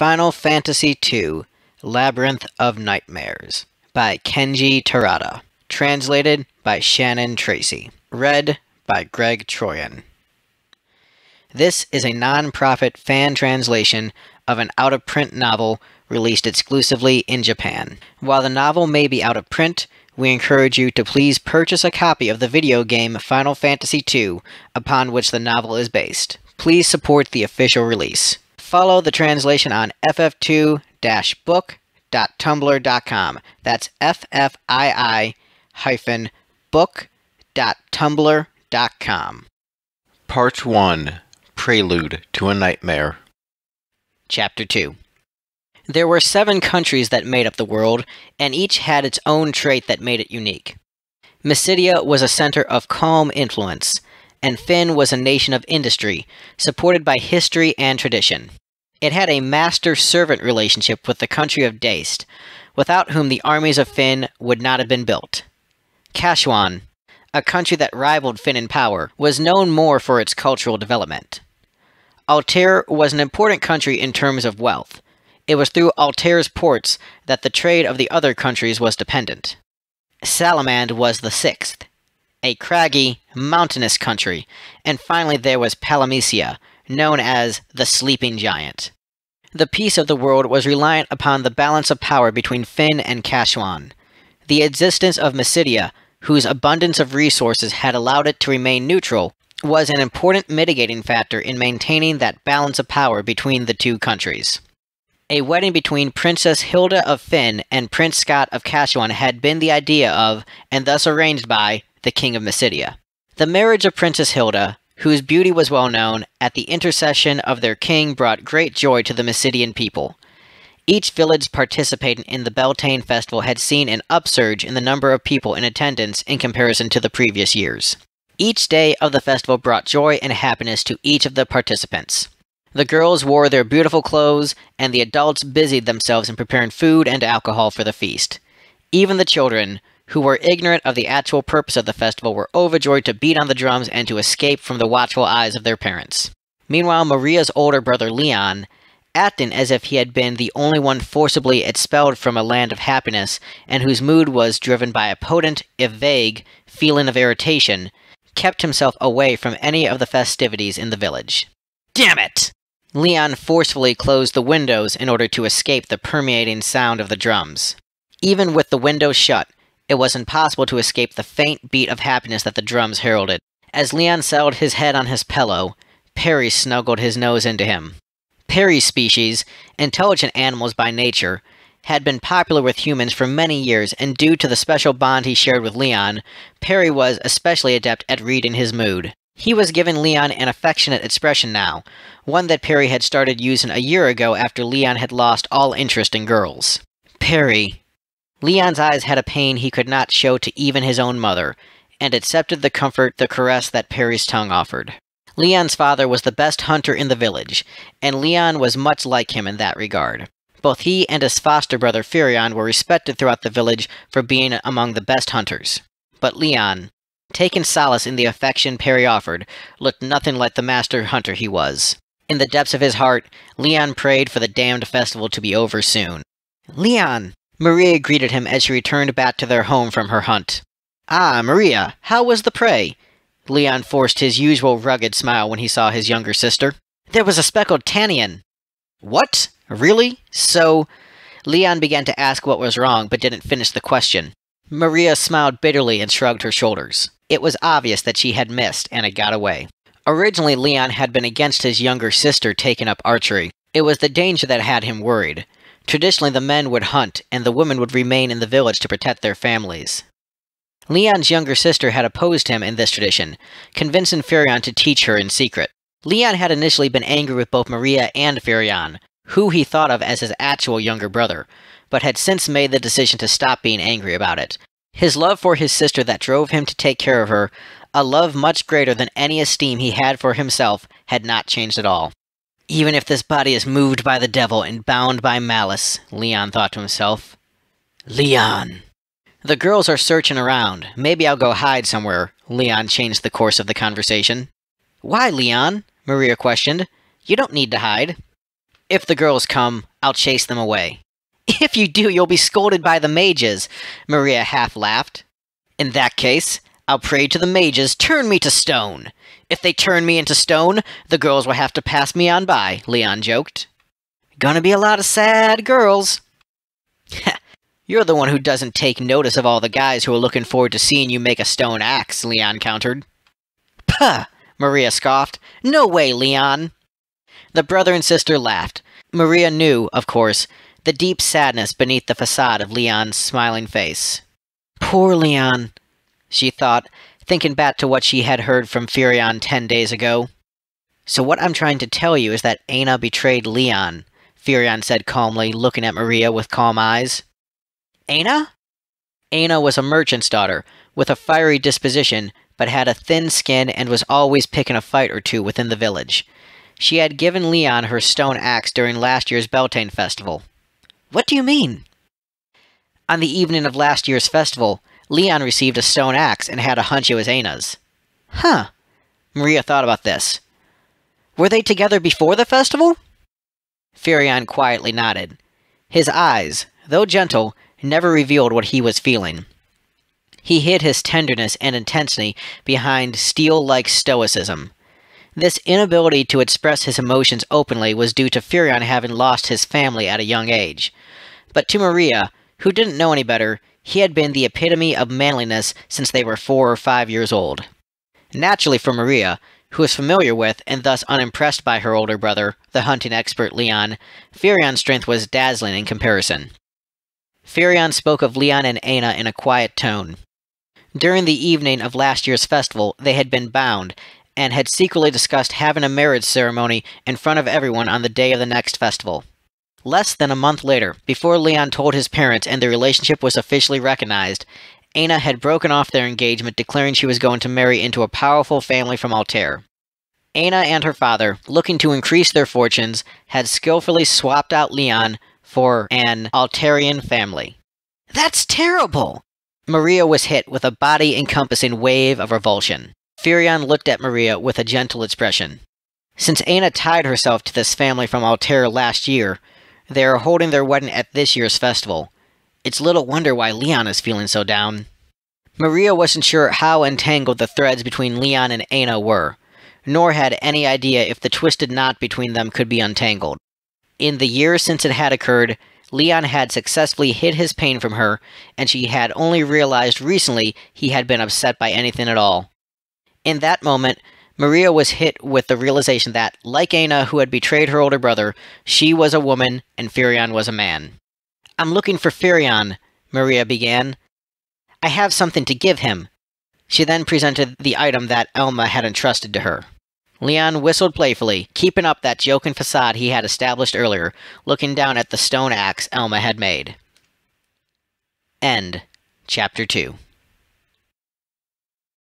Final Fantasy II Labyrinth of Nightmares by Kenji Terada. Translated by Shannon Tracy. Read by Greg Troyan. This is a non-profit fan translation of an out-of-print novel released exclusively in Japan. While the novel may be out of print, we encourage you to please purchase a copy of the video game Final Fantasy II upon which the novel is based. Please support the official release follow the translation on ff2-book.tumblr.com. That's ffii hyphen book.tumblr.com. Part 1 Prelude to a Nightmare. Chapter 2 There were seven countries that made up the world, and each had its own trait that made it unique. Mysidia was a center of calm influence, and Finn was a nation of industry, supported by history and tradition. It had a master-servant relationship with the country of Daist, without whom the armies of Finn would not have been built. Kashuan, a country that rivaled Finn in power, was known more for its cultural development. Altair was an important country in terms of wealth. It was through Altair's ports that the trade of the other countries was dependent. Salamand was the sixth, a craggy, mountainous country, and finally there was Palamisia known as the Sleeping Giant. The peace of the world was reliant upon the balance of power between Finn and Kashwan. The existence of Mysidia, whose abundance of resources had allowed it to remain neutral, was an important mitigating factor in maintaining that balance of power between the two countries. A wedding between Princess Hilda of Finn and Prince Scott of Kashwan had been the idea of, and thus arranged by, the King of Mysidia. The marriage of Princess Hilda, whose beauty was well known, at the intercession of their king brought great joy to the Mysidian people. Each village participating in the Beltane festival had seen an upsurge in the number of people in attendance in comparison to the previous years. Each day of the festival brought joy and happiness to each of the participants. The girls wore their beautiful clothes, and the adults busied themselves in preparing food and alcohol for the feast. Even the children, who were ignorant of the actual purpose of the festival were overjoyed to beat on the drums and to escape from the watchful eyes of their parents. Meanwhile, Maria's older brother Leon, acting as if he had been the only one forcibly expelled from a land of happiness, and whose mood was driven by a potent, if vague, feeling of irritation, kept himself away from any of the festivities in the village. Damn it! Leon forcefully closed the windows in order to escape the permeating sound of the drums. Even with the windows shut, it was impossible to escape the faint beat of happiness that the drums heralded. As Leon settled his head on his pillow, Perry snuggled his nose into him. Perry's species, intelligent animals by nature, had been popular with humans for many years, and due to the special bond he shared with Leon, Perry was especially adept at reading his mood. He was giving Leon an affectionate expression now, one that Perry had started using a year ago after Leon had lost all interest in girls. Perry, Leon's eyes had a pain he could not show to even his own mother, and accepted the comfort the caress that Perry's tongue offered. Leon's father was the best hunter in the village, and Leon was much like him in that regard. Both he and his foster brother Furion were respected throughout the village for being among the best hunters. But Leon, taking solace in the affection Perry offered, looked nothing like the master hunter he was. In the depths of his heart, Leon prayed for the damned festival to be over soon. Leon! Maria greeted him as she returned back to their home from her hunt. Ah, Maria, how was the prey? Leon forced his usual rugged smile when he saw his younger sister. There was a speckled tannian. What? Really? So... Leon began to ask what was wrong, but didn't finish the question. Maria smiled bitterly and shrugged her shoulders. It was obvious that she had missed, and it got away. Originally, Leon had been against his younger sister taking up archery. It was the danger that had him worried. Traditionally, the men would hunt, and the women would remain in the village to protect their families. Leon's younger sister had opposed him in this tradition, convincing Furion to teach her in secret. Leon had initially been angry with both Maria and Furion, who he thought of as his actual younger brother, but had since made the decision to stop being angry about it. His love for his sister that drove him to take care of her, a love much greater than any esteem he had for himself, had not changed at all. Even if this body is moved by the devil and bound by malice, Leon thought to himself. Leon! The girls are searching around. Maybe I'll go hide somewhere. Leon changed the course of the conversation. Why, Leon? Maria questioned. You don't need to hide. If the girls come, I'll chase them away. If you do, you'll be scolded by the mages, Maria half laughed. In that case, I'll pray to the mages, turn me to stone. If they turn me into stone, the girls will have to pass me on by, Leon joked. Gonna be a lot of sad girls. You're the one who doesn't take notice of all the guys who are looking forward to seeing you make a stone axe, Leon countered. Puh! Maria scoffed. No way, Leon! The brother and sister laughed. Maria knew, of course, the deep sadness beneath the facade of Leon's smiling face. Poor Leon, she thought thinking back to what she had heard from Furion 10 days ago. So, what I'm trying to tell you is that Ana betrayed Leon, Furion said calmly, looking at Maria with calm eyes. Ana? Ana was a merchant's daughter, with a fiery disposition, but had a thin skin and was always picking a fight or two within the village. She had given Leon her stone axe during last year's Beltane festival. What do you mean? On the evening of last year's festival, Leon received a stone axe and had a hunch it was Aina's. Huh. Maria thought about this. Were they together before the festival? Furion quietly nodded. His eyes, though gentle, never revealed what he was feeling. He hid his tenderness and intensity behind steel-like stoicism. This inability to express his emotions openly was due to Furion having lost his family at a young age. But to Maria, who didn't know any better, he had been the epitome of manliness since they were four or five years old. Naturally for Maria, who was familiar with and thus unimpressed by her older brother, the hunting expert Leon, Furion's strength was dazzling in comparison. Furion spoke of Leon and Ana in a quiet tone. During the evening of last year's festival, they had been bound, and had secretly discussed having a marriage ceremony in front of everyone on the day of the next festival. Less than a month later, before Leon told his parents and the relationship was officially recognized, Ana had broken off their engagement, declaring she was going to marry into a powerful family from Altair. Ana and her father, looking to increase their fortunes, had skillfully swapped out Leon for an Altarian family. That's terrible! Maria was hit with a body encompassing wave of revulsion. Furion looked at Maria with a gentle expression. Since Ana tied herself to this family from Altair last year, they are holding their wedding at this year's festival. It's little wonder why Leon is feeling so down. Maria wasn't sure how entangled the threads between Leon and Ana were, nor had any idea if the twisted knot between them could be untangled. In the years since it had occurred, Leon had successfully hid his pain from her, and she had only realized recently he had been upset by anything at all. In that moment, Maria was hit with the realization that, like Aina, who had betrayed her older brother, she was a woman and Furion was a man. I'm looking for Furion," Maria began. I have something to give him. She then presented the item that Elma had entrusted to her. Leon whistled playfully, keeping up that joking facade he had established earlier, looking down at the stone axe Elma had made. End Chapter 2